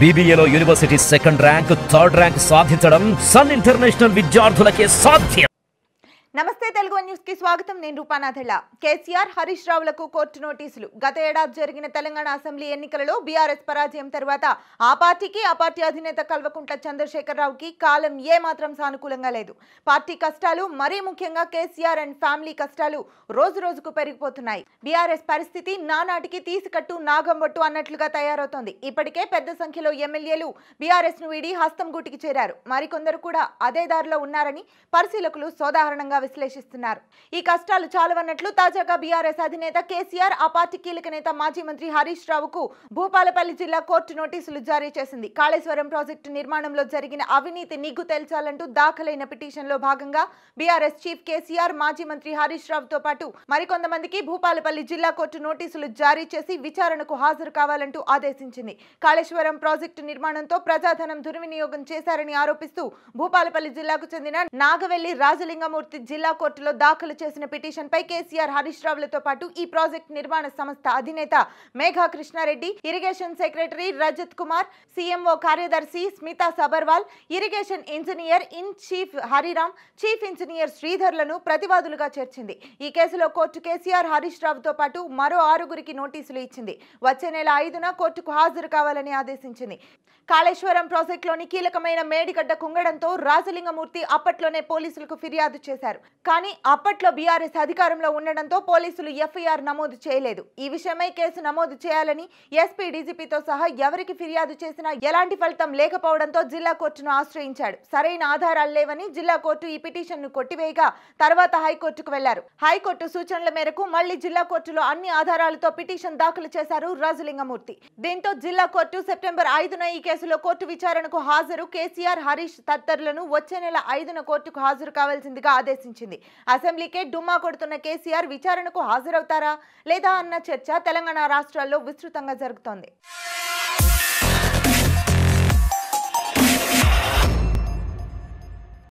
బీబీఏలో university second rank third rank సాధించడం Sun International విద్యార్థులకే సాధ్యం నమస్తే తెలుగు న్యూస్ కి స్వాగతం నేను రూపానాథెళ్ళ కేసీఆర్ హరీష్ రావులకు కోర్టు నోటీసులు గత ఏడాది జరిగిన తెలంగాణ అసెంబ్లీ ఎన్నికలలో బీఆర్ఎస్ పరాజయం తర్వాత ఆ పార్టీకి ఆ పార్టీ అధినేత కల్వకుంట్ల చంద్రశేఖరరావుకి కాలం ఏమాత్రం సానుకూలంగా లేదు పార్టీ కష్టాలు మరీ ముఖ్యంగా కేసీఆర్ అండ్ ఫ్యామిలీ కష్టాలు రోజు రోజుకు పెరిగిపోతున్నాయి బీఆర్ఎస్ పరిస్థితి నానాటికి తీసికట్టు నాగంబొట్టు అన్నట్లుగా తయారవుతోంది ఇప్పటికే పెద్ద సంఖ్యలో ఎమ్మెల్యేలు బీఆర్ఎస్ ను వీడి హస్తం గూటికి చేరారు మరికొందరు కూడా అదే దారిలో ఉన్నారని పరిశీలకులు సోదాహరణంగా విశ్లేషిస్తున్నారు ఈ కష్టాలు చాలవన్నట్లు తాజాగా బీఆర్ఎస్ అధినేత కేసీఆర్ ఆ పార్టీ కీలక నేత మాజీ మంత్రి హరీష్ రావుకు భూపాలపల్లి జిల్లా కోర్టు నోటీసులు జారీ చేసింది కాళేశ్వరం ప్రాజెక్టు నిర్మాణంలో జరిగిన అవినీతి నిగ్గు తేల్చాలంటూ దాఖలైన పిటిషన్లో భాగంగా బీఆర్ఎస్ చీఫ్ కేసీఆర్ మాజీ మంత్రి హరీష్ రావుతో పాటు మరికొంతమందికి భూపాలపల్లి జిల్లా కోర్టు నోటీసులు జారీ చేసి విచారణకు హాజరు కావాలంటూ ఆదేశించింది కాళేశ్వరం ప్రాజెక్టు నిర్మాణంతో ప్రజాధనం దుర్వినియోగం చేశారని ఆరోపిస్తూ భూపాలపల్లి జిల్లాకు చెందిన నాగవెల్లి రాజలింగమూర్తి జిల్లా కోర్టులో దాఖలు చేసిన పిటిషన్పై కేసీఆర్ హరీష్ రావులతో పాటు ఈ ప్రాజెక్ట్ నిర్మాణ సంస్థ అధినేత Megha Krishna Reddy irrigation secretary Rajat Kumar CMO కార్యదర్శి Smita Sabharwal irrigation engineer in chief Hariram chief engineer శ్రీధర్లను ప్రతివాదులుగా చేర్చింది ఈ కేసులో కోర్టు కేసీఆర్ హరీష్ రావుతో పాటు మరో ఆరుగురికి నోటీసులు ఇచ్చింది వచ్చే నెల ఐదున కోర్టుకు హాజరు కావాలని ఆదేశించింది కాళేశ్వరం ప్రాజెక్టులోని కీలకమైన మేడిగడ్డ కుంగడంతో రాజలింగమూర్తి అప్పట్లోనే పోలీసులకు ఫిర్యాదు చేశారు కానీ అప్పట్లో బీఆర్ఎస్ అధికారంలో ఉండడంతో పోలీసులు ఎఫ్ఐఆర్ నమోదు చేయలేదు ఈ విషయమై కేసు నమోదు చేయాలని ఎస్పీ డీజీపీతో సహా ఎవరికి ఫిర్యాదు చేసినా ఎలాంటి ఫలితం లేకపోవడంతో జిల్లా కోర్టును ఆశ్రయించాడు సరైన ఆధారాలు లేవని జిల్లా కోర్టు ఈ పిటిషన్ను కొట్టివేయగా తర్వాత హైకోర్టుకు వెళ్లారు హైకోర్టు సూచనల మేరకు మళ్లీ జిల్లా కోర్టులో అన్ని ఆధారాలతో పిటిషన్ దాఖలు చేశారు రాజలింగమూర్తి దీంతో జిల్లా కోర్టు సెప్టెంబర్ ఐదున ఈ కేసులో కోర్టు విచారణకు హాజరు కేసీఆర్ హరీష్ తదితరులను వచ్చే నెల ఐదున కోర్టుకు హాజరు కావాల్సిందిగా ఆదేశించారు ప్రశ్నించింది అసెంబ్లీకే డుమ్మా కొడుతున్న కేసీఆర్ విచారణకు హాజరవుతారా లేదా అన్న చర్చ తెలంగాణ రాష్ట్రాల్లో విస్తృతంగా జరుగుతోంది